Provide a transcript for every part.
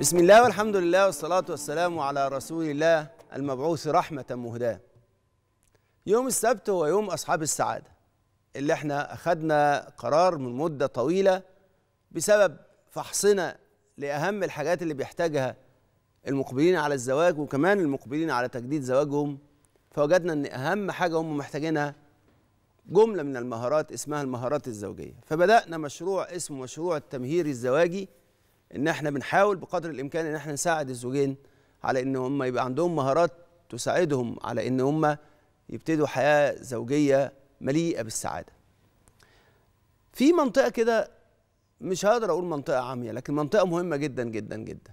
بسم الله والحمد لله والصلاة والسلام على رسول الله المبعوث رحمة مهداة يوم السبت هو يوم أصحاب السعادة اللي احنا أخدنا قرار من مدة طويلة بسبب فحصنا لأهم الحاجات اللي بيحتاجها المقبلين على الزواج وكمان المقبلين على تجديد زواجهم فوجدنا أن أهم حاجة هم محتاجينها جملة من المهارات اسمها المهارات الزوجية فبدأنا مشروع اسمه مشروع التمهير الزواجي ان احنا بنحاول بقدر الامكان ان احنا نساعد الزوجين على ان هم يبقى عندهم مهارات تساعدهم على ان هم يبتدوا حياه زوجيه مليئه بالسعاده في منطقه كده مش هقدر اقول منطقه عاميه لكن منطقه مهمه جدا جدا جدا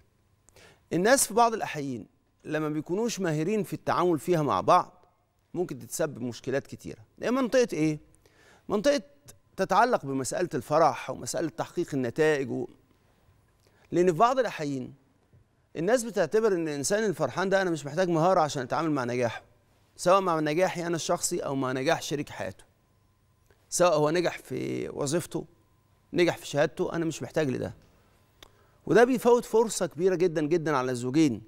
الناس في بعض الاحيان لما بيكونوش ماهرين في التعامل فيها مع بعض ممكن تتسبب مشكلات كتيره هي منطقه ايه منطقه تتعلق بمساله الفرح ومساله تحقيق النتائج لان في بعض الاحيان الناس بتعتبر ان الانسان الفرحان ده انا مش محتاج مهاره عشان اتعامل مع نجاحه سواء مع نجاحي انا الشخصي او مع نجاح شريك حياته سواء هو نجح في وظيفته نجح في شهادته انا مش محتاج لده وده بيفوت فرصه كبيره جدا جدا على الزوجين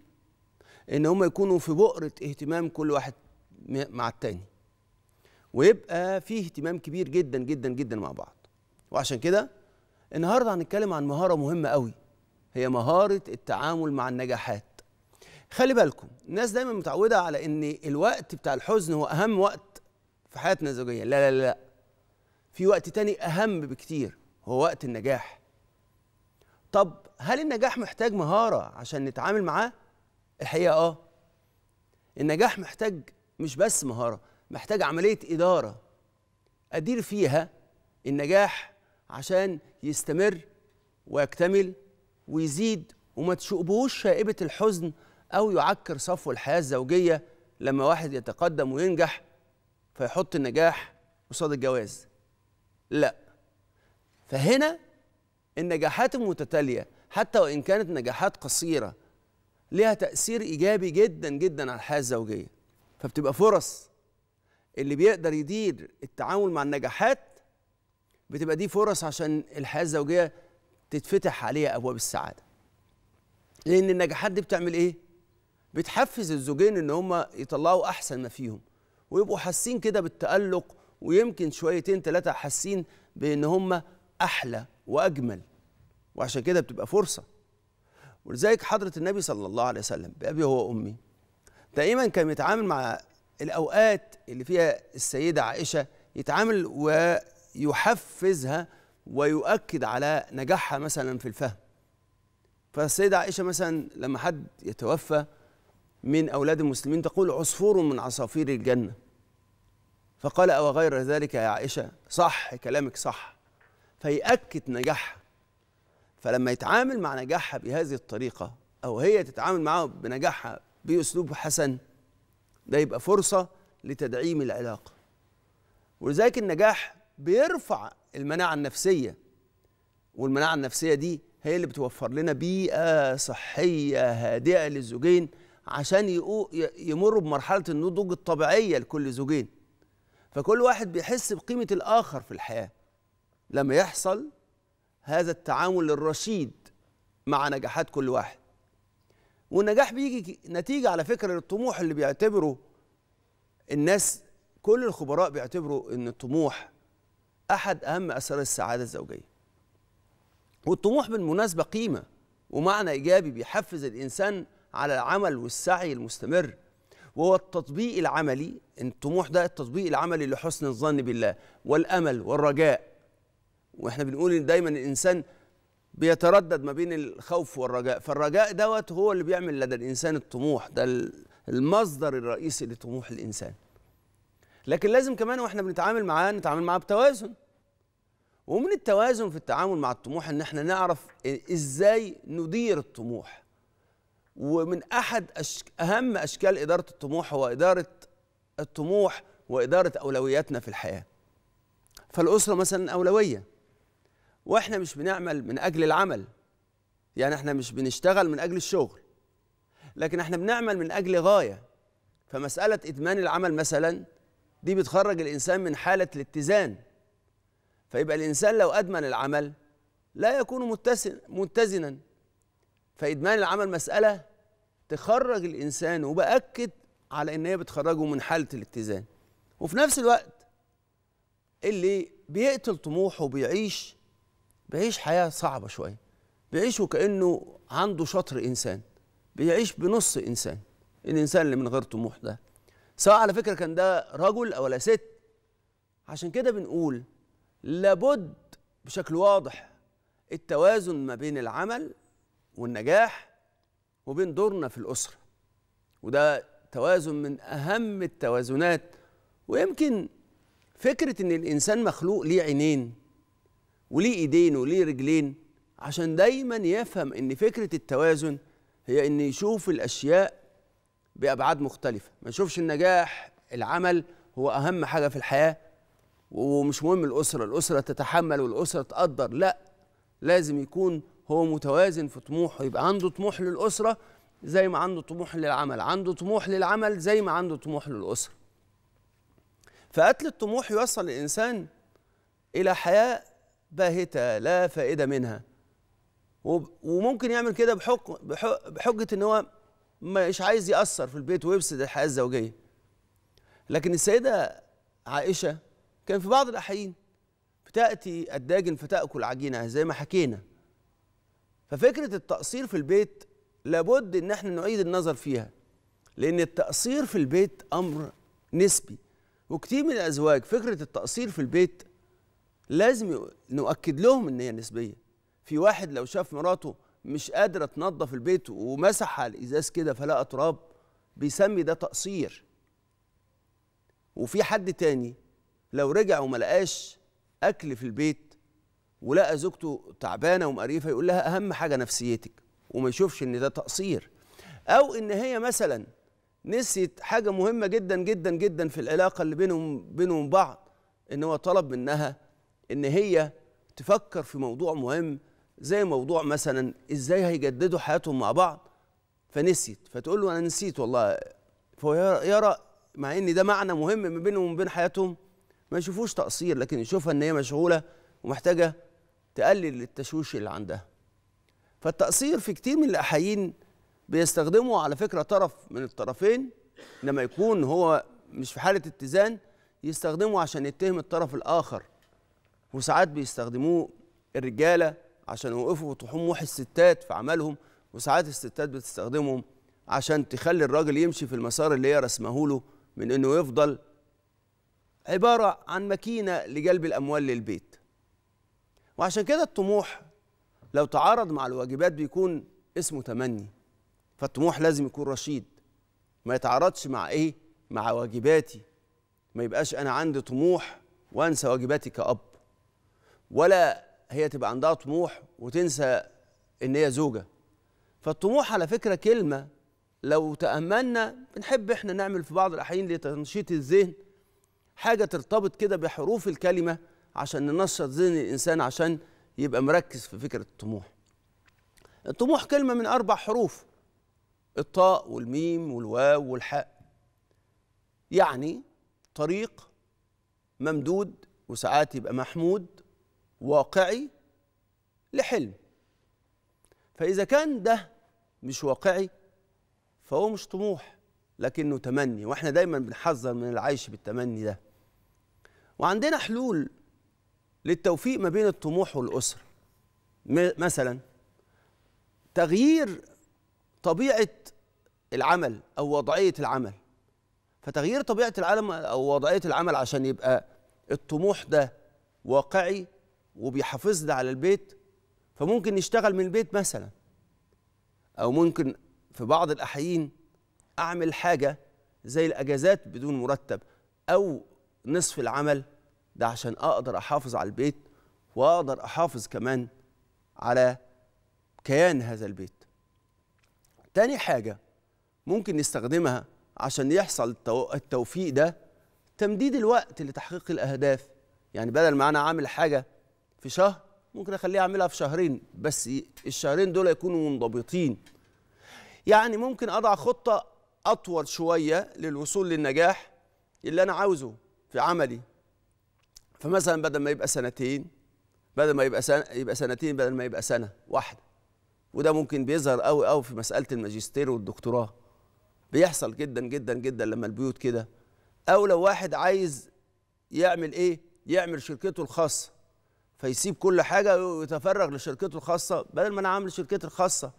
ان هم يكونوا في بؤره اهتمام كل واحد مع التاني ويبقى في اهتمام كبير جدا جدا جدا مع بعض وعشان كده النهارده هنتكلم عن مهاره مهمه قوي هي مهارة التعامل مع النجاحات خلي بالكم الناس دايما متعودة على ان الوقت بتاع الحزن هو اهم وقت في حياتنا الزوجية لا لا لا في وقت تاني اهم بكتير هو وقت النجاح طب هل النجاح محتاج مهارة عشان نتعامل معاه؟ الحقيقة اه النجاح محتاج مش بس مهارة محتاج عملية إدارة أدير فيها النجاح عشان يستمر ويكتمل ويزيد وما تشوبهوش شائبة الحزن أو يعكر صفو الحياة الزوجية لما واحد يتقدم وينجح فيحط النجاح قصاد الجواز لا فهنا النجاحات المتتالية حتى وإن كانت نجاحات قصيرة لها تأثير إيجابي جدا جدا على الحياة الزوجية فبتبقى فرص اللي بيقدر يدير التعامل مع النجاحات بتبقى دي فرص عشان الحياة الزوجية تتفتح عليها ابواب السعاده لان النجاحات دي بتعمل ايه بتحفز الزوجين ان هم يطلعوا احسن ما فيهم ويبقوا حاسين كده بالتالق ويمكن شويتين ثلاثه حاسين بان هم احلى واجمل وعشان كده بتبقى فرصه ولذلك حضره النبي صلى الله عليه وسلم بابي هو امي دائما كان يتعامل مع الاوقات اللي فيها السيده عائشه يتعامل ويحفزها ويؤكد على نجاحها مثلا في الفهم فالسيدة عائشة مثلا لما حد يتوفى من أولاد المسلمين تقول عصفور من عصافير الجنة فقال أو غير ذلك يا عائشة صح كلامك صح فيأكد نجاحها فلما يتعامل مع نجاحها بهذه الطريقة أو هي تتعامل معه بنجاحها بأسلوب حسن ده يبقى فرصة لتدعيم العلاقة ولذلك النجاح بيرفع المناعه النفسيه والمناعه النفسيه دي هي اللي بتوفر لنا بيئه صحيه هادئه للزوجين عشان يمروا بمرحله النضوج الطبيعيه لكل زوجين فكل واحد بيحس بقيمه الاخر في الحياه لما يحصل هذا التعامل الرشيد مع نجاحات كل واحد والنجاح بيجي نتيجه على فكره للطموح اللي بيعتبره الناس كل الخبراء بيعتبروا ان الطموح أحد أهم أسرار السعادة الزوجية والطموح بالمناسبة قيمة ومعنى إيجابي بيحفز الإنسان على العمل والسعي المستمر وهو التطبيق العملي الطموح ده التطبيق العملي لحسن الظن بالله والأمل والرجاء وإحنا بنقول إن دايما الإنسان بيتردد ما بين الخوف والرجاء فالرجاء دوت هو اللي بيعمل لدى الإنسان الطموح ده المصدر الرئيسي لطموح الإنسان لكن لازم كمان واحنا بنتعامل معاه نتعامل معاه بتوازن ومن التوازن في التعامل مع الطموح ان احنا نعرف ازاي ندير الطموح ومن احد أشك... اهم اشكال اداره الطموح هو اداره الطموح واداره اولوياتنا في الحياه فالاسره مثلا اولويه واحنا مش بنعمل من اجل العمل يعني احنا مش بنشتغل من اجل الشغل لكن احنا بنعمل من اجل غايه فمساله ادمان العمل مثلا دي بتخرج الانسان من حاله الاتزان فيبقى الانسان لو ادمن العمل لا يكون متزنا فادمان العمل مساله تخرج الانسان وباكد على ان هي بتخرجه من حاله الاتزان وفي نفس الوقت اللي بيقتل طموحه وبيعيش بيعيش حياه صعبه شويه بيعيش وكانه عنده شطر انسان بيعيش بنص انسان الانسان اللي من غير طموح ده سواء على فكره كان ده رجل او لا ست عشان كده بنقول لابد بشكل واضح التوازن ما بين العمل والنجاح وبين دورنا في الاسره وده توازن من اهم التوازنات ويمكن فكره ان الانسان مخلوق ليه عينين وليه ايدين وليه رجلين عشان دايما يفهم ان فكره التوازن هي ان يشوف الاشياء بابعاد مختلفه ما نشوفش النجاح العمل هو اهم حاجه في الحياه ومش مهم الاسره الاسره تتحمل والاسره تقدر لا لازم يكون هو متوازن في طموحه يبقى عنده طموح للاسره زي ما عنده طموح للعمل عنده طموح للعمل زي ما عنده طموح للأسرة فقتل الطموح يوصل الإنسان إلى حياة باهتة لا فائدة منها وممكن يعمل كده بحجة إن هو مش عايز يأثر في البيت ويفسد الحياة الزوجية لكن السيدة عائشة كان في بعض الأحيان بتأتي الداجن فتأكل عجينة زي ما حكينا ففكرة التقصير في البيت لابد إن احنا نعيد النظر فيها لأن التقصير في البيت أمر نسبي وكتير من الأزواج فكرة التقصير في البيت لازم نؤكد لهم إن هي نسبية في واحد لو شاف مراته مش قادره تنظف البيت ومسح على الازاز كده فلقى تراب بيسمي ده تقصير وفي حد تاني لو رجع وما لقاش اكل في البيت ولقى زوجته تعبانه ومقريفه يقول لها اهم حاجه نفسيتك وما يشوفش ان ده تقصير او ان هي مثلا نسيت حاجه مهمه جدا جدا جدا في العلاقه اللي بينهم بينهم بعض ان هو طلب منها ان هي تفكر في موضوع مهم زي موضوع مثلا ازاي هيجددوا حياتهم مع بعض فنسيت فتقول له انا نسيت والله فهو يرى مع ان ده معنى مهم ما بينهم وما بين حياتهم ما يشوفوش تقصير لكن يشوفها ان هي مشغوله ومحتاجه تقلل التشويش اللي عندها فالتقصير في كتير من الاحايين بيستخدمه على فكره طرف من الطرفين لما يكون هو مش في حاله اتزان يستخدمه عشان يتهم الطرف الاخر وساعات بيستخدموه الرجاله عشان يوقفوا طموح الستات في عملهم وساعات الستات بتستخدمهم عشان تخلي الراجل يمشي في المسار اللي هي رسمه له من انه يفضل عباره عن ماكينه لجلب الاموال للبيت وعشان كده الطموح لو تعارض مع الواجبات بيكون اسمه تمني فالطموح لازم يكون رشيد ما يتعارضش مع ايه مع واجباتي ما يبقاش انا عندي طموح وانسى واجباتي كاب ولا هي تبقى عندها طموح وتنسى ان هي زوجه فالطموح على فكره كلمه لو تاملنا بنحب احنا نعمل في بعض الاحيان لتنشيط الذهن حاجه ترتبط كده بحروف الكلمه عشان ننشط ذهن الانسان عشان يبقى مركز في فكره الطموح الطموح كلمه من اربع حروف الطاء والميم والواو والحاء يعني طريق ممدود وساعات يبقى محمود واقعي لحلم فإذا كان ده مش واقعي فهو مش طموح لكنه تمني واحنا دايما بنحذر من العيش بالتمني ده وعندنا حلول للتوفيق ما بين الطموح والأسرة مثلا تغيير طبيعة العمل أو وضعية العمل فتغيير طبيعة العالم أو وضعية العمل عشان يبقى الطموح ده واقعي وبيحافظ على البيت فممكن يشتغل من البيت مثلا او ممكن في بعض الاحيين اعمل حاجه زي الاجازات بدون مرتب او نصف العمل ده عشان اقدر احافظ على البيت واقدر احافظ كمان على كيان هذا البيت تاني حاجه ممكن نستخدمها عشان يحصل التوفيق ده تمديد الوقت لتحقيق الاهداف يعني بدل ما انا عامل حاجه في شهر ممكن اخليه اعملها في شهرين بس الشهرين دول يكونوا منضبطين يعني ممكن اضع خطه اطول شويه للوصول للنجاح اللي انا عاوزه في عملي فمثلا بدل ما يبقى سنتين بدل ما يبقى سنة يبقى سنتين بدل ما يبقى سنه واحده وده ممكن بيظهر قوي قوي في مساله الماجستير والدكتوراه بيحصل جدا جدا جدا لما البيوت كده او لو واحد عايز يعمل ايه يعمل شركته الخاصه فيسيب كل حاجه ويتفرغ لشركته الخاصه بدل ما انا عامل شركتي الخاصه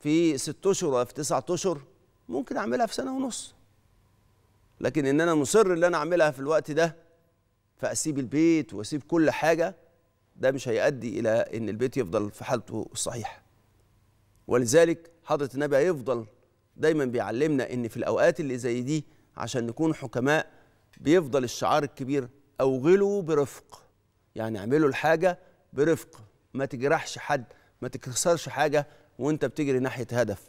في ست اشهر ولا في تسعة اشهر ممكن اعملها في سنه ونص لكن ان انا مصر ان انا اعملها في الوقت ده فاسيب البيت واسيب كل حاجه ده مش هيؤدي الى ان البيت يفضل في حالته الصحيحه ولذلك حضره النبي هيفضل دايما بيعلمنا ان في الاوقات اللي زي دي عشان نكون حكماء بيفضل الشعار الكبير اوغلوا برفق يعني اعملوا الحاجه برفق ما تجرحش حد ما تكسرش حاجه وانت بتجري ناحيه هدف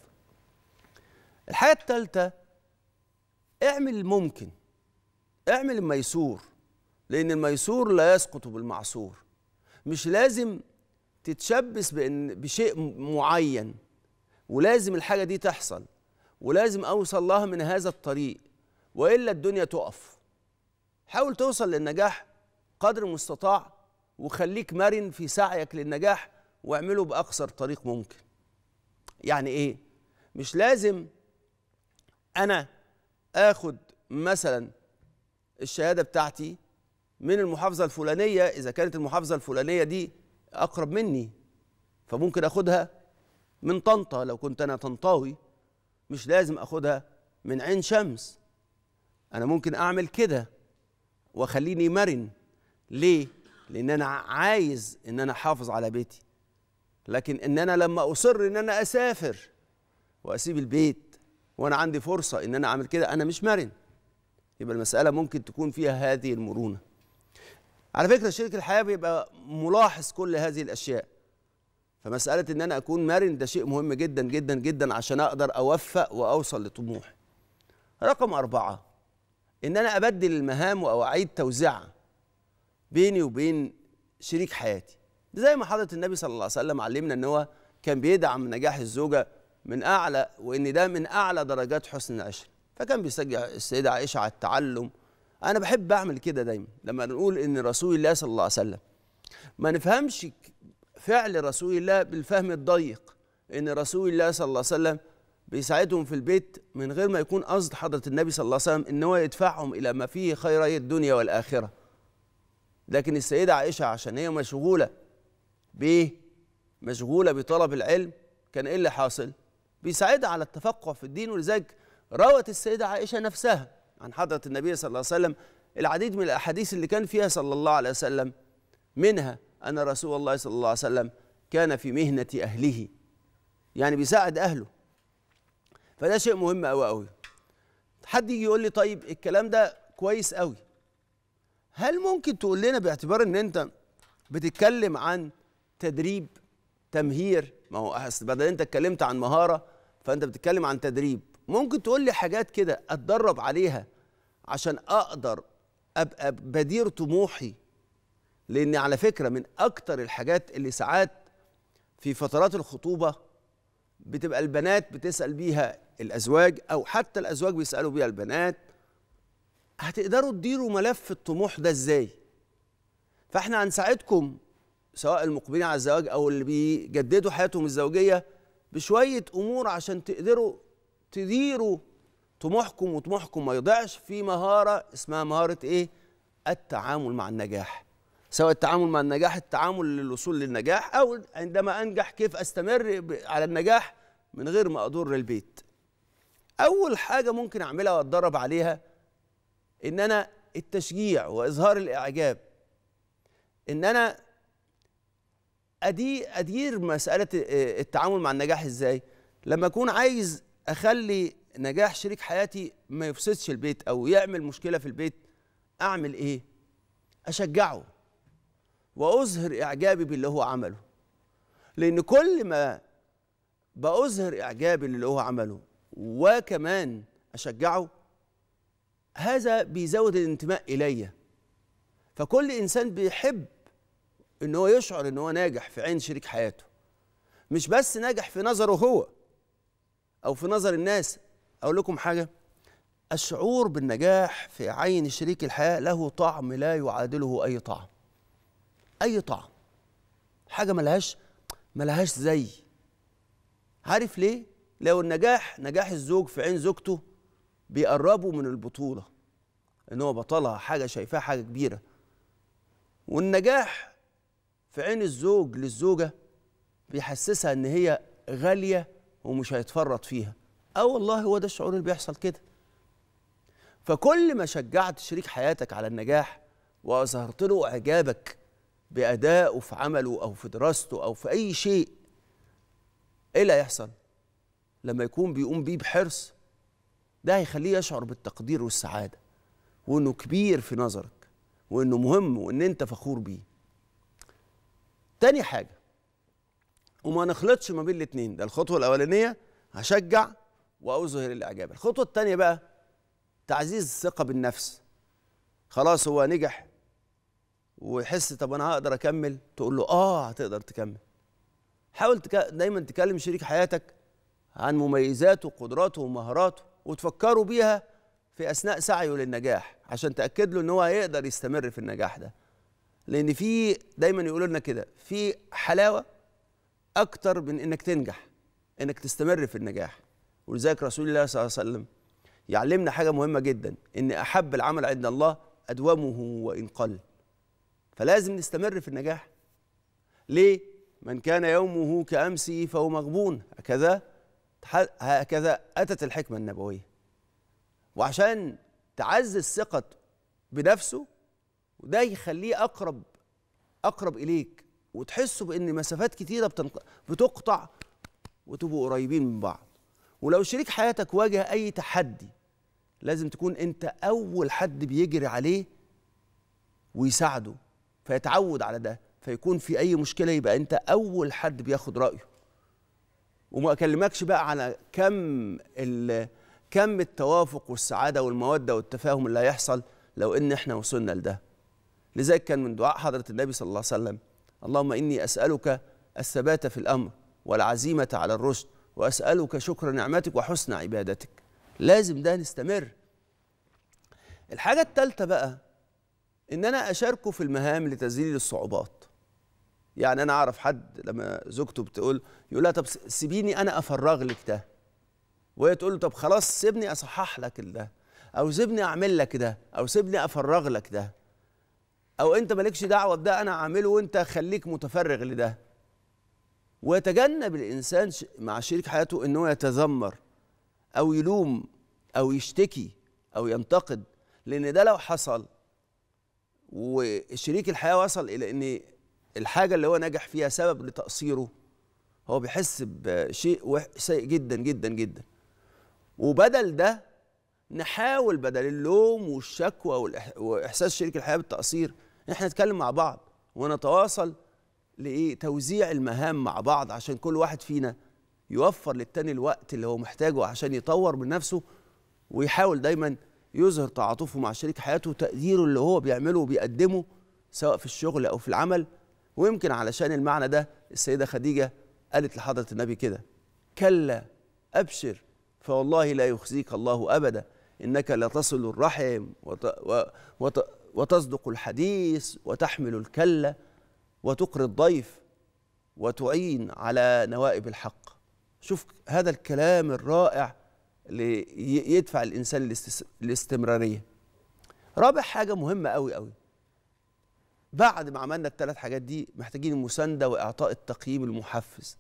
الحاجه الثالثه اعمل الممكن اعمل الميسور لان الميسور لا يسقط بالمعصور مش لازم تتشبث بان بشيء معين ولازم الحاجه دي تحصل ولازم اوصل لها من هذا الطريق والا الدنيا تقف حاول توصل للنجاح قدر المستطاع وخليك مرن في سعيك للنجاح واعمله باقصر طريق ممكن يعني ايه مش لازم انا اخد مثلا الشهاده بتاعتي من المحافظه الفلانيه اذا كانت المحافظه الفلانيه دي اقرب مني فممكن اخدها من طنطا لو كنت انا طنطاوي مش لازم اخدها من عين شمس انا ممكن اعمل كده واخليني مرن ليه لان انا عايز ان انا احافظ على بيتي لكن ان انا لما اصر ان انا اسافر واسيب البيت وانا عندي فرصه ان انا اعمل كده انا مش مرن يبقى المساله ممكن تكون فيها هذه المرونه على فكره شريك الحياه بيبقى ملاحظ كل هذه الاشياء فمساله ان انا اكون مرن ده شيء مهم جدا جدا جدا عشان اقدر اوفق واوصل لطموحي رقم أربعة إن أنا أبدل المهام وأعيد توزيعها بيني وبين شريك حياتي زي ما حضرة النبي صلى الله عليه وسلم علمنا ان هو كان بيدعم نجاح الزوجة من أعلى وإن ده من أعلى درجات حسن العشرة فكان بيشجع السيدة عائشة على التعلم أنا بحب أعمل كده دايما لما نقول إن رسول الله صلى الله عليه وسلم ما نفهمش فعل رسول الله بالفهم الضيق إن رسول الله صلى الله عليه وسلم بيساعدهم في البيت من غير ما يكون قصد حضرة النبي صلى الله عليه وسلم إن هو يدفعهم إلى ما فيه خيري الدنيا والآخرة لكن السيدة عائشة عشان هي مشغولة بإيه؟ مشغولة بطلب العلم كان إيه اللي حاصل؟ بيساعدها على التفقه في الدين ولذلك روت السيدة عائشة نفسها عن حضرة النبي صلى الله عليه وسلم العديد من الأحاديث اللي كان فيها صلى الله عليه وسلم منها أن رسول الله صلى الله عليه وسلم كان في مهنة أهله يعني بيساعد أهله فده شيء مهم أوي أوي حد يجي يقول لي طيب الكلام ده كويس أوي هل ممكن تقول لنا باعتبار ان انت بتتكلم عن تدريب تمهير ما هو اصل بدل انت اتكلمت عن مهاره فانت بتتكلم عن تدريب ممكن تقول لي حاجات كده اتدرب عليها عشان اقدر ابقى بدير طموحي لان على فكره من اكتر الحاجات اللي ساعات في فترات الخطوبه بتبقى البنات بتسال بيها الازواج او حتى الازواج بيسالوا بيها البنات هتقدروا تديروا ملف الطموح ده ازاي فاحنا هنساعدكم سواء المقبلين على الزواج او اللي بيجددوا حياتهم الزوجيه بشويه امور عشان تقدروا تديروا طموحكم وطموحكم ما يضيعش في مهاره اسمها مهاره ايه التعامل مع النجاح سواء التعامل مع النجاح التعامل للوصول للنجاح او عندما انجح كيف استمر على النجاح من غير ما اضر البيت اول حاجه ممكن اعملها واتدرب عليها ان انا التشجيع واظهار الاعجاب ان انا أدي ادير مساله آه، التعامل مع النجاح ازاي لما اكون عايز اخلي نجاح شريك حياتي ما يفسدش البيت او يعمل مشكله في البيت اعمل ايه اشجعه واظهر اعجابي باللي هو عمله لان كل ما بأظهر إعجابي للي هو عمله وكمان أشجعه هذا بيزود الانتماء الي فكل انسان بيحب ان هو يشعر ان هو ناجح في عين شريك حياته مش بس ناجح في نظره هو او في نظر الناس اقول لكم حاجه الشعور بالنجاح في عين شريك الحياه له طعم لا يعادله اي طعم اي طعم حاجه ملهاش ملهاش زي عارف ليه لو النجاح نجاح الزوج في عين زوجته بيقربوا من البطولة إن هو بطلها حاجة شايفاها حاجة كبيرة والنجاح في عين الزوج للزوجة بيحسسها إن هي غالية ومش هيتفرط فيها اه والله هو ده الشعور اللي بيحصل كده فكل ما شجعت شريك حياتك على النجاح واظهرت له اعجابك بادائه في عمله او في دراسته او في اي شيء ايه اللي هيحصل لما يكون بيقوم بيه بحرص ده هيخليه يشعر بالتقدير والسعاده وانه كبير في نظرك وانه مهم وان انت فخور بيه تاني حاجه وما نخلطش ما بين الاتنين ده الخطوه الاولانيه هشجع واظهر الاعجاب الخطوه الثانيه بقى تعزيز الثقه بالنفس خلاص هو نجح ويحس طب انا هقدر اكمل تقول له اه هتقدر تكمل حاول تك... دايما تكلم شريك حياتك عن مميزاته وقدراته ومهاراته وتفكروا بيها في اثناء سعيه للنجاح عشان تاكد له ان هو هيقدر يستمر في النجاح ده لان في دايما يقولوا لنا كده في حلاوه اكتر من انك تنجح انك تستمر في النجاح ولذلك رسول الله صلى الله عليه وسلم يعلمنا حاجه مهمه جدا ان احب العمل عند الله ادومه وان قل فلازم نستمر في النجاح ليه من كان يومه كامسه فهو مغبون هكذا هكذا أتت الحكمة النبوية وعشان تعزز ثقته بنفسه وده يخليه أقرب أقرب إليك وتحسوا بإن مسافات كتيرة بتقطع وتبقوا قريبين من بعض ولو شريك حياتك واجه أي تحدي لازم تكون أنت أول حد بيجري عليه ويساعده فيتعود على ده فيكون في أي مشكلة يبقى أنت أول حد بياخد رأيه وما اكلمكش بقى على كم كم التوافق والسعاده والموده والتفاهم اللي هيحصل لو ان احنا وصلنا لده لذلك كان من دعاء حضره النبي صلى الله عليه وسلم اللهم اني اسالك الثبات في الامر والعزيمه على الرشد واسالك شكر نعمتك وحسن عبادتك لازم ده نستمر الحاجه الثالثه بقى ان انا اشاركه في المهام لتذليل الصعوبات يعني انا اعرف حد لما زوجته بتقول يقول لها طب سيبيني انا افرغ لك ده وهي تقول له طب خلاص سيبني اصحح لك ده او سيبني اعمل لك ده او سيبني افرغ لك ده او انت مالكش دعوه بده انا هعمله وانت خليك متفرغ لده ويتجنب الانسان مع شريك حياته ان هو يتذمر او يلوم او يشتكي او ينتقد لان ده لو حصل وشريك الحياه وصل الى ان الحاجه اللي هو نجح فيها سبب لتقصيره هو بيحس بشيء سيء جدا جدا جدا وبدل ده نحاول بدل اللوم والشكوى واحساس شريك الحياه بالتقصير احنا نتكلم مع بعض ونتواصل لايه توزيع المهام مع بعض عشان كل واحد فينا يوفر للتاني الوقت اللي هو محتاجه عشان يطور من نفسه ويحاول دايما يظهر تعاطفه مع شريك حياته وتقديره اللي هو بيعمله وبيقدمه سواء في الشغل او في العمل ويمكن علشان المعنى ده السيدة خديجة قالت لحضرة النبي كده كلا أبشر فوالله لا يخزيك الله أبدا إنك لتصل الرحم وت... وت... وتصدق الحديث وتحمل الكلة وتقري الضيف وتعين على نوائب الحق شوف هذا الكلام الرائع اللي يدفع الإنسان للاستمرارية رابع حاجة مهمة أوي أوي بعد ما عملنا الثلاث حاجات دي محتاجين المسانده واعطاء التقييم المحفز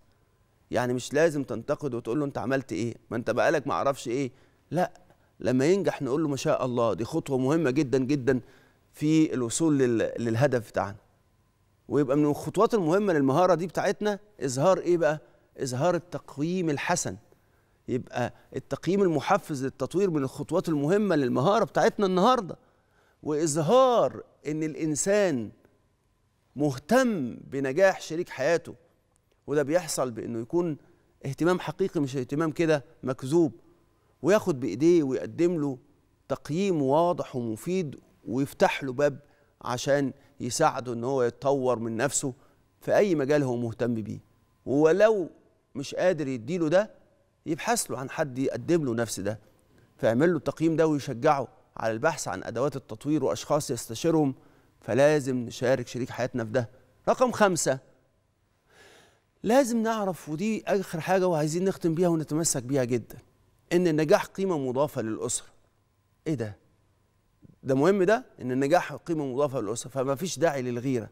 يعني مش لازم تنتقد وتقول له انت عملت ايه ما انت بقالك ما اعرفش ايه لا لما ينجح نقول له ما شاء الله دي خطوه مهمه جدا جدا في الوصول للهدف بتاعنا ويبقى من الخطوات المهمه للمهاره دي بتاعتنا اظهار ايه بقى اظهار التقييم الحسن يبقى التقييم المحفز للتطوير من الخطوات المهمه للمهاره بتاعتنا النهارده واظهار ان الانسان مهتم بنجاح شريك حياته وده بيحصل بانه يكون اهتمام حقيقي مش اهتمام كده مكذوب وياخد بايديه ويقدم له تقييم واضح ومفيد ويفتح له باب عشان يساعده ان هو يتطور من نفسه في اي مجال هو مهتم بيه ولو مش قادر يديله ده يبحث له عن حد يقدم له نفس ده فيعمل له التقييم ده ويشجعه على البحث عن ادوات التطوير واشخاص يستشيرهم فلازم نشارك شريك حياتنا في ده رقم خمسة لازم نعرف ودي آخر حاجة وعايزين نختم بيها ونتمسك بيها جدا إن النجاح قيمة مضافة للأسرة إيه ده؟ ده مهم ده إن النجاح قيمة مضافة للأسرة فما فيش داعي للغيرة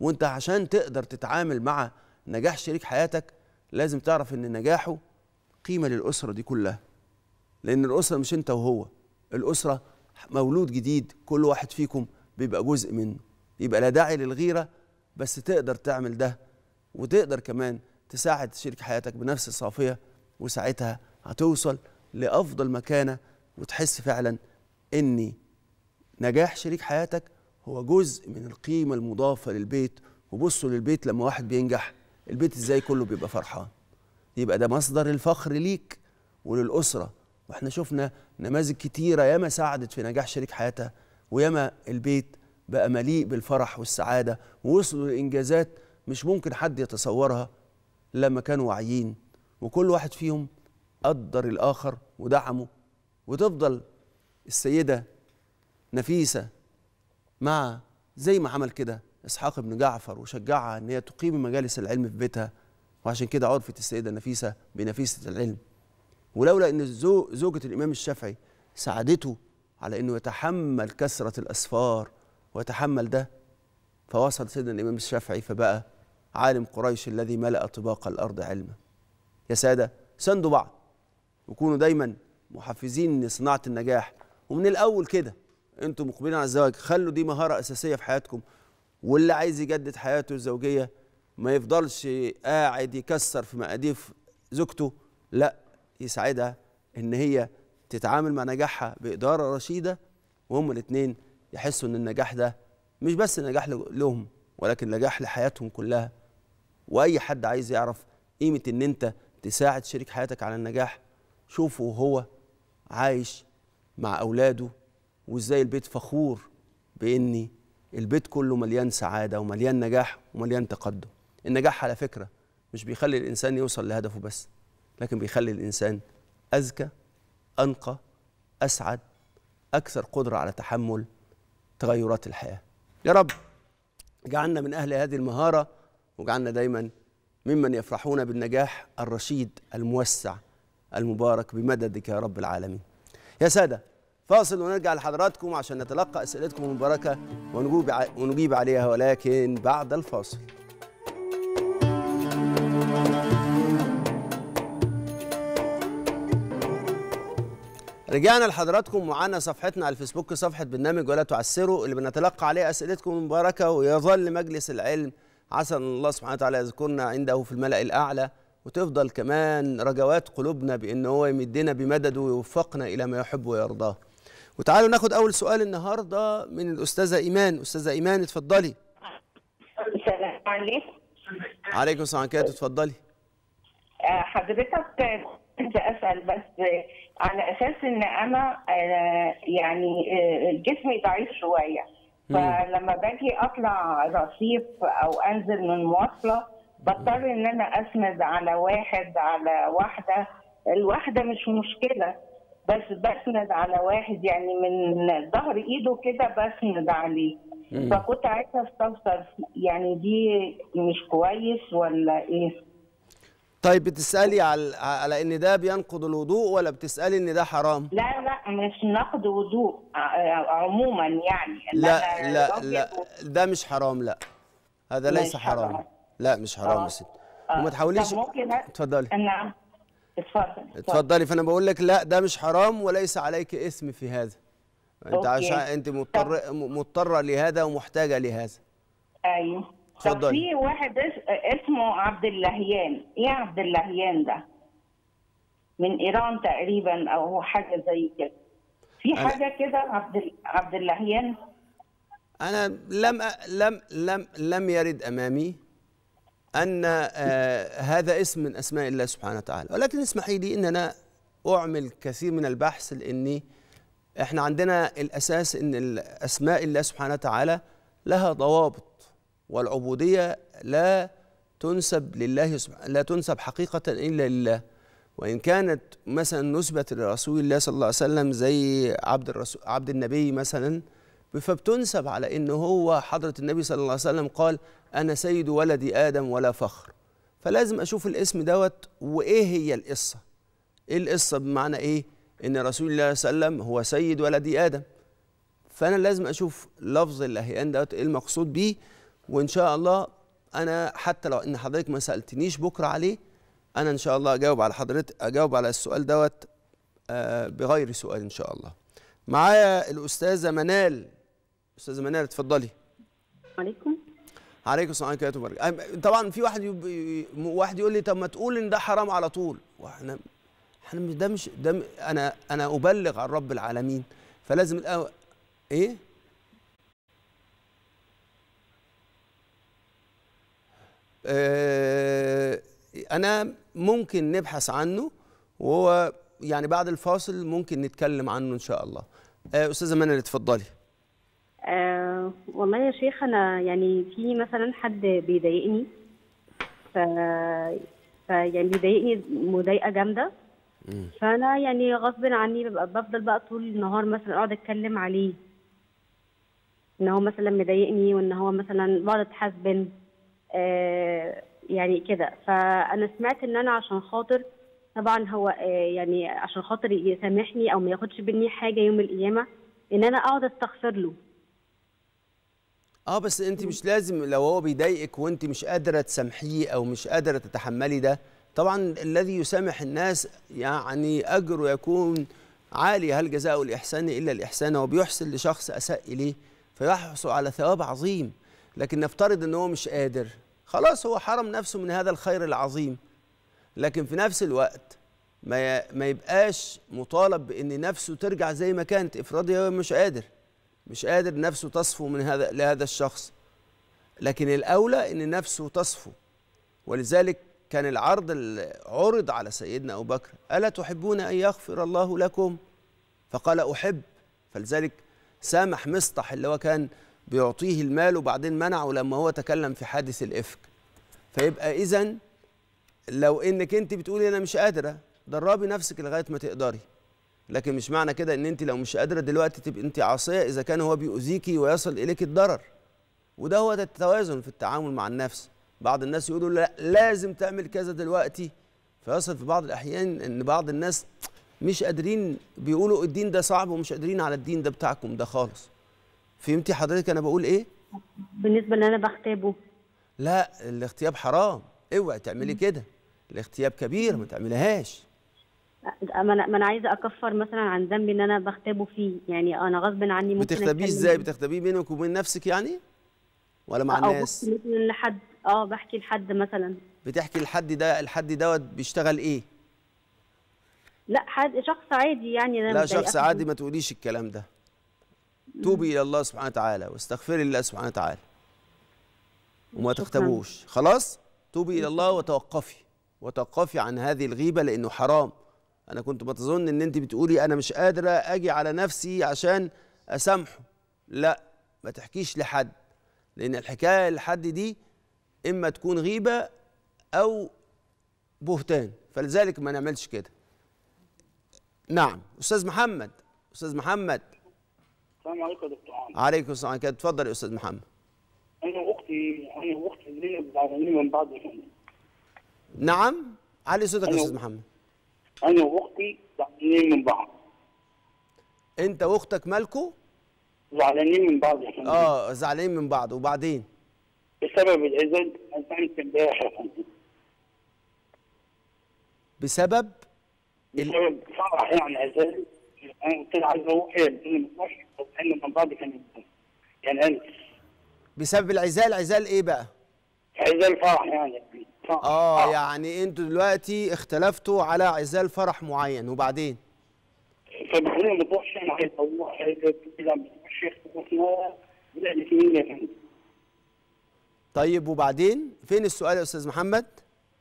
وأنت عشان تقدر تتعامل مع نجاح شريك حياتك لازم تعرف إن نجاحه قيمة للأسرة دي كلها لأن الأسرة مش أنت وهو الأسرة مولود جديد كل واحد فيكم بيبقى جزء منه يبقى لا داعي للغيرة بس تقدر تعمل ده وتقدر كمان تساعد شريك حياتك بنفس الصافية وساعتها هتوصل لأفضل مكانة وتحس فعلا إن نجاح شريك حياتك هو جزء من القيمة المضافة للبيت وبصوا للبيت لما واحد بينجح البيت ازاي كله بيبقى فرحان يبقى ده مصدر الفخر ليك وللأسرة واحنا شفنا نماذج كتيرة ياما ساعدت في نجاح شريك حياتها وياما البيت بقى مليء بالفرح والسعادة ووصلوا لإنجازات مش ممكن حد يتصورها لما كانوا واعيين وكل واحد فيهم قدر الآخر ودعمه وتفضل السيدة نفيسة مع زي ما عمل كده إسحاق بن جعفر وشجعها إن هي تقيم مجالس العلم في بيتها وعشان كده عرفت السيدة نفيسة بنفيسة العلم ولولا إن زوجة الإمام الشافعي ساعدته على أنه يتحمل كثرة الأسفار ويتحمل ده فوصل سيدنا الإمام الشافعي فبقى عالم قريش الذي ملأ طباق الأرض علما يا سادة ساندوا بعض وكونوا دايما محفزين لصناعة النجاح ومن الأول كده أنتم مقبلين على الزواج خلوا دي مهارة أساسية في حياتكم واللي عايز يجدد حياته الزوجية ما يفضلش قاعد يكسر في مقاديف زوجته لا يساعدها ان هي تتعامل مع نجاحها بإدارة رشيدة وهم الاثنين يحسوا أن النجاح ده مش بس نجاح لهم ولكن نجاح لحياتهم كلها وأي حد عايز يعرف قيمة أن أنت تساعد شريك حياتك على النجاح شوفه وهو عايش مع أولاده وإزاي البيت فخور بإني البيت كله مليان سعادة ومليان نجاح ومليان تقدم النجاح على فكرة مش بيخلي الإنسان يوصل لهدفه بس لكن بيخلي الإنسان أذكى أنقى أسعد أكثر قدرة على تحمل تغيرات الحياة يا رب جعلنا من أهل هذه المهارة وجعلنا دايما ممن يفرحون بالنجاح الرشيد الموسع المبارك بمددك يا رب العالمين يا سادة فاصل ونرجع لحضراتكم عشان نتلقى أسئلتكم المباركة ونجيب عليها ولكن بعد الفاصل رجعنا لحضراتكم معانا صفحتنا على الفيسبوك صفحة برنامج ولا تعسروا اللي بنتلقى عليه أسئلتكم المباركة ويظل مجلس العلم عسى الله سبحانه وتعالى يذكرنا عنده في الملأ الأعلى وتفضل كمان رجوات قلوبنا بأن هو يمدنا بمدده ويوفقنا إلى ما يحب ويرضاه وتعالوا ناخد أول سؤال النهاردة من الأستاذة إيمان أستاذة إيمان اتفضلي السلام عليكم عليكم السلام عليكم اتفضلي حضرتك كنت أسأل بس على اساس ان انا آه، يعني آه، جسمي ضعيف شويه فلما باجي اطلع رصيف او انزل من مواصله بضطر ان انا اسند على واحد على واحده الواحده مش مشكله بس بسند على واحد يعني من ظهر ايده كده بسند عليه فكنت عايزه استفسر يعني دي مش كويس ولا ايه؟ طيب بتسالي على على ان ده بينقض الوضوء ولا بتسالي ان ده حرام لا لا مش نقض وضوء عموما يعني لا لا لا ده مش حرام لا هذا ليس حرام. حرام لا مش حرام يا ست آه، وما تحاوليش اتفضلي نعم اتفضلي اتفضلي فانا بقول لك لا ده مش حرام وليس عليك اثم في هذا انت عشان انت مضطره مضطره لهذا ومحتاجه لهذا ايوه اتفضلي طب في واحد اسمه عبد اللهيان ايه عبد اللهيان ده من ايران تقريبا او حاجه زي كده في حاجه كده عبد عبد اللهيان انا لم لم لم لم يرد امامي ان آه، هذا اسم من اسماء الله سبحانه وتعالى ولكن اسمحي لي ان انا اعمل كثير من البحث لاني احنا عندنا الاساس ان اسماء الله سبحانه وتعالى لها ضوابط والعبودية لا تنسب لله سبحانه لا تنسب حقيقة إلا لله وإن كانت مثلا نسبة لرسول الله صلى الله عليه وسلم زي عبد الرسول عبد النبي مثلا فبتنسب على إن هو حضرة النبي صلى الله عليه وسلم قال أنا سيد ولدي آدم ولا فخر فلازم أشوف الاسم دوت وإيه هي القصة إيه القصة بمعنى إيه إن رسول الله صلى الله عليه وسلم هو سيد ولدي آدم فأنا لازم أشوف لفظ اللهيان دوت إيه المقصود بيه وان شاء الله انا حتى لو ان حضرتك ما سالتنيش بكره عليه انا ان شاء الله اجاوب على حضرتك اجاوب على السؤال دوت آه، بغير سؤال ان شاء الله معايا الاستاذه منال استاذه منال اتفضلي عليكم عليكم السلام عليكم ورحمه طبعا في واحد يب... واحد يقول لي طب ما تقول ان ده حرام على طول واحنا احنا ده مش ده انا انا ابلغ عن رب العالمين فلازم الاول ايه آه، انا ممكن نبحث عنه وهو يعني بعد الفاصل ممكن نتكلم عنه ان شاء الله آه، استاذه منى اتفضلي أه والله يا شيخ انا يعني في مثلا حد بيضايقني ف فيعني بيضايقني مضايقه جامده فانا يعني غصب عني ببقى بفضل بقى طول النهار مثلا اقعد اتكلم عليه ان هو مثلا مضايقني وان هو مثلا بقعد اتحاسبن آه، يعني كده فانا سمعت ان انا عشان خاطر طبعا هو آه، يعني عشان خاطر يسامحني او ما ياخدش مني حاجه يوم القيامه ان انا اقعد استغفر له اه بس انت مش لازم لو هو بيضايقك وانت مش قادره تسامحيه او مش قادره تتحملي ده طبعا الذي يسامح الناس يعني اجره يكون عالي هل جزاء الاحسان الا الاحسان وبيحسن لشخص اساء اليه فيحصل على ثواب عظيم لكن نفترض ان هو مش قادر خلاص هو حرم نفسه من هذا الخير العظيم لكن في نفس الوقت ما ما يبقاش مطالب بان نفسه ترجع زي ما كانت افرضي هو مش قادر مش قادر نفسه تصفو من هذا لهذا الشخص لكن الاولى ان نفسه تصفو ولذلك كان العرض اللي عرض على سيدنا ابو بكر الا تحبون ان يغفر الله لكم فقال احب فلذلك سامح مصطح اللي هو كان بيعطيه المال وبعدين منعه لما هو تكلم في حادث الإفك فيبقى إذا لو إنك أنت بتقولي أنا مش قادرة دربي نفسك لغاية ما تقدري لكن مش معنى كده ان انت لو مش قادره دلوقتي تبقي انت عاصيه اذا كان هو بيؤذيكي ويصل اليك الضرر وده هو ده التوازن في التعامل مع النفس بعض الناس يقولوا لا لازم تعمل كذا دلوقتي فيصل في بعض الاحيان ان بعض الناس مش قادرين بيقولوا الدين ده صعب ومش قادرين على الدين ده بتاعكم ده خالص فهمتي حضرتك انا بقول ايه بالنسبه ان انا بغتابه لا الاغتياب حرام اوعي تعملي كده الاغتياب كبير ما تعملهاش ما انا ما انا عايزه اكفر مثلا عن ذنبي ان انا بغتابه فيه يعني انا غصب عني ممكن بتغتابيه ازاي بتغتابيه بينك وبين نفسك يعني ولا مع أو الناس اه بحكي لحد اه بحكي لحد مثلا بتحكي لحد ده الحد دوت بيشتغل ايه لا حد شخص عادي يعني لا شخص عادي ما تقوليش الكلام ده توبي الى الله سبحانه وتعالى واستغفري لله سبحانه وتعالى وما تغتبوش خلاص توبي الى الله وتوقفي وتوقفي عن هذه الغيبه لانه حرام انا كنت بتظن ان انت بتقولي انا مش قادره اجي على نفسي عشان اسامحه لا ما تحكيش لحد لان الحكايه لحد دي اما تكون غيبه او بهتان فلذلك ما نعملش كده نعم استاذ محمد استاذ محمد السلام عليكم يا دكتور عمرو عليكم السلام كده تفضل يا استاذ محمد انا واختي انا واختي لينا من بعض يا فندم نعم علي صوتك يا استاذ محمد انا واختي زعلانين من بعض انت واختك مالكو زعلانين من بعض يا فندم اه زعلانين من بعض وبعدين بسبب العزل انت امبارح يا فندم بسبب بسبب فرح يعني عزل قلت له عايز اروح لان المنطقه دي كانت يعني انا بسبب العزال عزال ايه بقى؟ عزال فرح يعني اه يعني انتوا دلوقتي اختلفتوا على عزال فرح معين وبعدين؟ فبخلينا ما تروحش انا عايز اروح عايز الشيخ طيب وبعدين فين السؤال يا استاذ محمد؟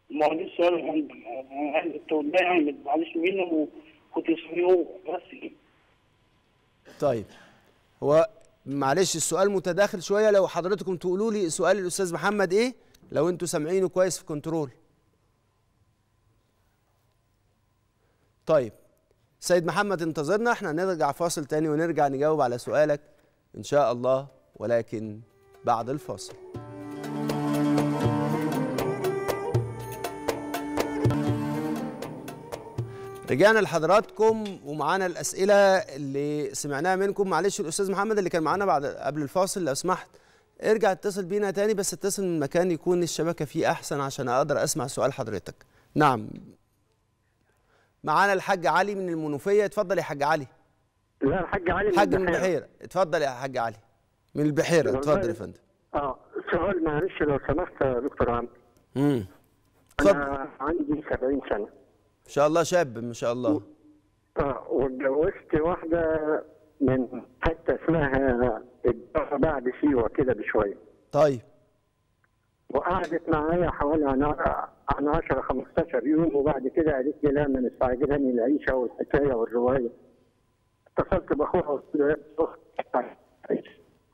ما هو السؤال يا فندم انا عايز التوبه يعني ما منه كنت اسميه طيب هو معلش السؤال متداخل شويه لو حضرتكم تقولوا لي سؤال الاستاذ محمد ايه لو انتوا سامعينه كويس في كنترول طيب سيد محمد انتظرنا احنا هنرجع فاصل تاني ونرجع نجاوب على سؤالك ان شاء الله ولكن بعد الفاصل رجعنا لحضراتكم ومعانا الاسئله اللي سمعناها منكم معلش الاستاذ محمد اللي كان معانا بعد قبل الفاصل لو سمحت ارجع اتصل بينا تاني بس اتصل من مكان يكون الشبكه فيه احسن عشان اقدر اسمع سؤال حضرتك نعم معانا الحاج علي من المنوفيه اتفضل يا حاج علي لا الحاج علي الحاج من البحيره اتفضل يا حاج علي من البحيره اتفضل يا فندم اه سؤال معلش لو سمحت يا دكتور عم امم اتفضل عندي 70 سنه ان شاء الله شاب ان شاء الله اه واتجوزت واحده من حته اسمها بعد سيوه كده بشويه طيب وقعدت معايا حوالي عن 10 15 يوم وبعد كده قالت لي لا ما مش العيشه والحكايه والروايه اتصلت باخوها وقلت له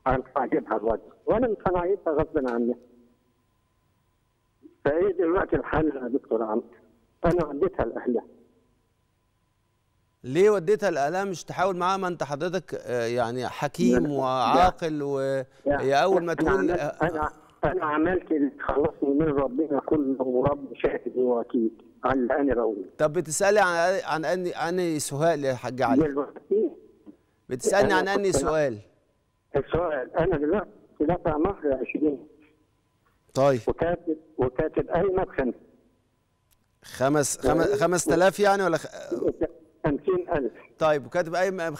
انا مش عاجبها الوضع وانا مش غصب عني فايه دلوقتي الحل يا دكتور عمرو؟ انا وديتها لاهلها ليه وديتها لاهلها مش تحاول معاها ما انت حضرتك آه، يعني حكيم وعاقل ويا اول ما تقول آه، انا انا عملت اللي تخلصني من ربنا كله ورب شاهد واكيد على اني بقول طب بتسالي عن عن اني اني سؤال يا حاج علي بتسالني عن اني سؤال السؤال انا دلوقتي دافع مهر 20 طيب وكاتب وكاتب اي مدخل خمس خمس 5000 يعني ولا خ... ألف طيب وكاتب قايمه ب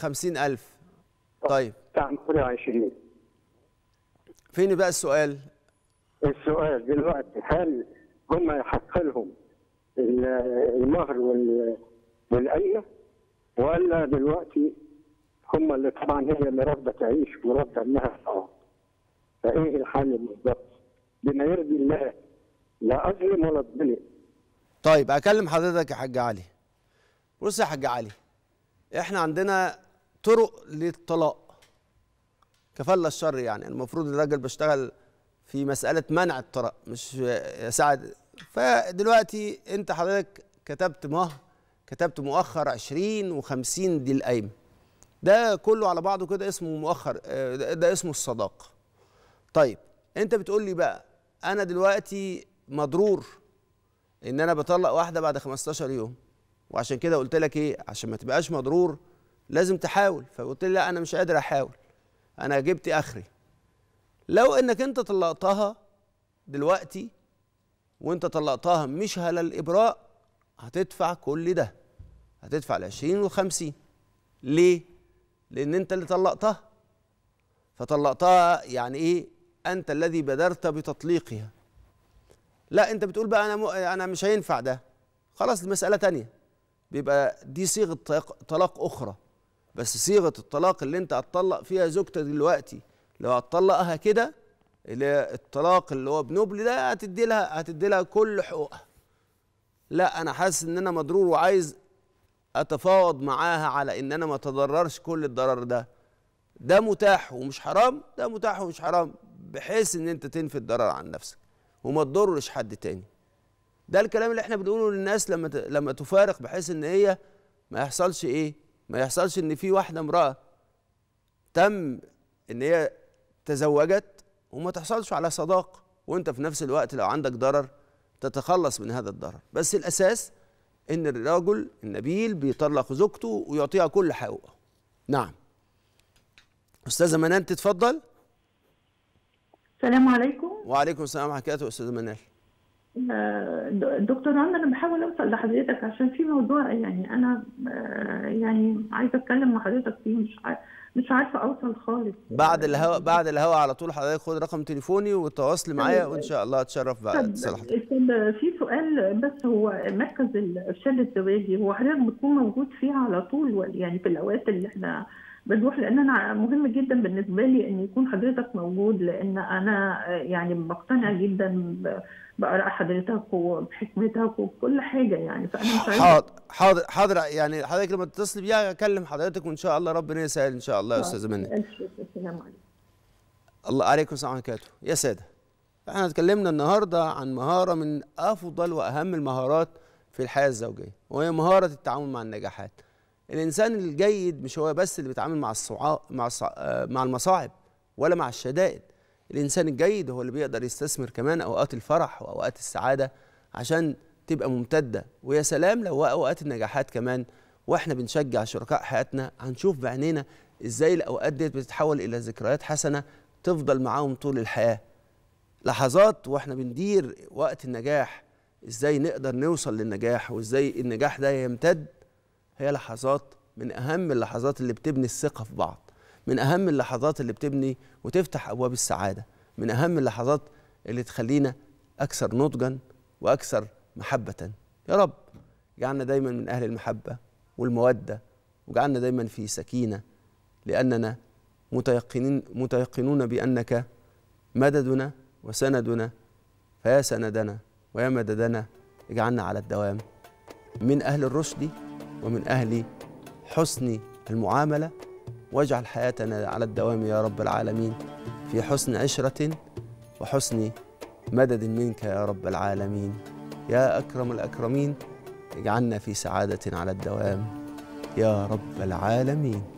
ألف طيب بتاع نعم، عشرين فين بقى السؤال؟ السؤال دلوقتي هل هم يحق لهم المهر والأية ولا دلوقتي هم اللي طبعا هي اللي رافضه تعيش ورافضه انها تقعد فايه الحل بالظبط؟ بما يرضي الله لا اظلم ولا اظلم طيب اكلم حضرتك يا حاج علي بص يا حاج علي احنا عندنا طرق للطلاق كفل الشر يعني المفروض الراجل بيشتغل في مساله منع الطلاق مش يساعد فدلوقتي انت حضرتك كتبت مهر كتبت مؤخر 20 و50 دي القايمه ده كله على بعضه كده اسمه مؤخر آه، ده اسمه الصداقه طيب انت بتقول لي بقى انا دلوقتي مضرور ان انا بطلق واحده بعد 15 يوم وعشان كده قلت لك ايه عشان ما تبقاش مضرور لازم تحاول فقلت لي لا انا مش قادر احاول انا جبت اخري لو انك انت طلقتها دلوقتي وانت طلقتها مش على الابراء هتدفع كل ده هتدفع ال 20 وال 50 ليه؟ لان انت اللي طلقتها فطلقتها يعني ايه؟ انت الذي بادرت بتطليقها لا انت بتقول بقى انا م... انا مش هينفع ده خلاص المساله تانية بيبقى دي صيغه طلاق, اخرى بس صيغه الطلاق اللي انت هتطلق فيها زوجتك دلوقتي لو هتطلقها كده اللي الطلاق اللي هو بنبل ده هتدي لها هتدي لها كل حقوقها لا انا حاسس ان انا مضرور وعايز اتفاوض معاها على ان انا ما اتضررش كل الضرر ده ده متاح ومش حرام ده متاح ومش حرام بحيث ان انت تنفي الضرر عن نفسك وما تضرش حد تاني ده الكلام اللي احنا بنقوله للناس لما لما تفارق بحيث ان هي ما يحصلش ايه ما يحصلش ان في واحده امراه تم ان هي تزوجت وما تحصلش على صداقه وانت في نفس الوقت لو عندك ضرر تتخلص من هذا الضرر بس الاساس ان الرجل النبيل بيطلق زوجته ويعطيها كل حقوقها نعم استاذه منان تتفضل السلام عليكم وعليكم السلام ورحمه الله استاذه منال آه، دكتور انا بحاول اوصل لحضرتك عشان في موضوع يعني انا آه، يعني عايزه اتكلم مع حضرتك فيه مش مش عارفه اوصل خالص بعد الهواء بعد الهواء على طول حضرتك خد رقم تليفوني وتواصلي معايا آه، وان شاء الله اتشرف بعد حضرتك في سؤال بس هو مركز الارشاد الزواجي هو حضرتك بتكون موجود فيه على طول يعني في الاوقات اللي احنا بتروح لان انا مهم جدا بالنسبه لي ان يكون حضرتك موجود لان انا آه، يعني بقتنع جدا باراء حضرتك وبحكمتك وبكل حاجه يعني فانا مش عايز حاضر حاضر حاضر يعني حضرتك لما تتصل بيا اكلم حضرتك وان شاء الله ربنا يسهل ان شاء الله يا استاذه منى السلام عليكم الله عليكم السلام وبركاته يا ساده احنا اتكلمنا النهارده عن مهاره من افضل واهم المهارات في الحياه الزوجيه وهي مهاره التعامل مع النجاحات الانسان الجيد مش هو بس اللي بيتعامل مع الصعاب مع الصع... آه، مع المصاعب ولا مع الشدائد الانسان الجيد هو اللي بيقدر يستثمر كمان اوقات الفرح واوقات السعاده عشان تبقى ممتده ويا سلام لو اوقات النجاحات كمان واحنا بنشجع شركاء حياتنا هنشوف بعينينا ازاي الاوقات ديت بتتحول الى ذكريات حسنه تفضل معاهم طول الحياه لحظات واحنا بندير وقت النجاح ازاي نقدر نوصل للنجاح وازاي النجاح ده يمتد هي لحظات من أهم اللحظات اللي بتبني الثقة في بعض من أهم اللحظات اللي بتبني وتفتح أبواب السعادة من أهم اللحظات اللي تخلينا أكثر نضجا وأكثر محبة يا رب جعلنا دايما من أهل المحبة والمودة وجعلنا دايما في سكينة لأننا متيقنين متيقنون بأنك مددنا وسندنا فيا سندنا ويا مددنا اجعلنا على الدوام من أهل الرشد ومن أهل حسن المعاملة واجعل حياتنا على الدوام يا رب العالمين في حسن عشرة وحسن مدد منك يا رب العالمين يا أكرم الأكرمين اجعلنا في سعادة على الدوام يا رب العالمين